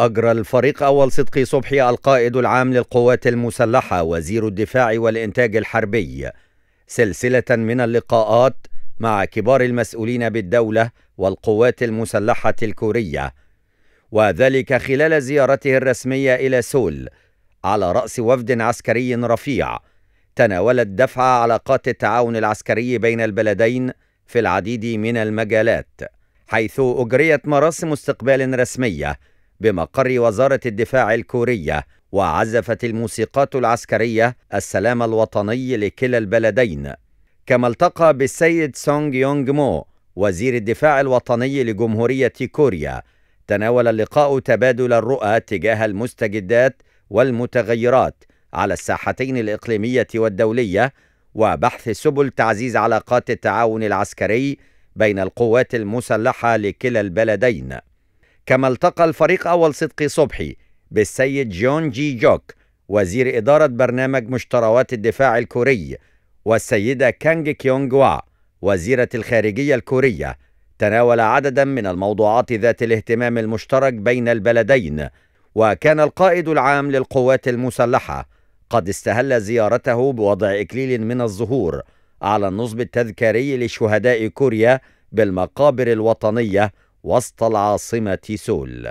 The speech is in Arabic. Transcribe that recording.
أجرى الفريق أول صدقي صبحي القائد العام للقوات المسلحة وزير الدفاع والإنتاج الحربي سلسلة من اللقاءات مع كبار المسؤولين بالدولة والقوات المسلحة الكورية وذلك خلال زيارته الرسمية إلى سول على رأس وفد عسكري رفيع تناولت دفع علاقات التعاون العسكري بين البلدين في العديد من المجالات حيث أجريت مراسم استقبال رسمية بمقر وزارة الدفاع الكورية وعزفت الموسيقات العسكرية السلام الوطني لكلا البلدين كما التقى بالسيد سونغ يونغ مو وزير الدفاع الوطني لجمهورية كوريا تناول اللقاء تبادل الرؤى تجاه المستجدات والمتغيرات على الساحتين الإقليمية والدولية وبحث سبل تعزيز علاقات التعاون العسكري بين القوات المسلحة لكلا البلدين كما التقى الفريق أول صدقي صبحي بالسيد جون جي جوك وزير إدارة برنامج مشتروات الدفاع الكوري والسيدة كانج كيونغ وا وزيرة الخارجية الكورية تناول عددا من الموضوعات ذات الاهتمام المشترك بين البلدين وكان القائد العام للقوات المسلحة قد استهل زيارته بوضع إكليل من الزهور على النصب التذكاري لشهداء كوريا بالمقابر الوطنية وسط العاصمة سول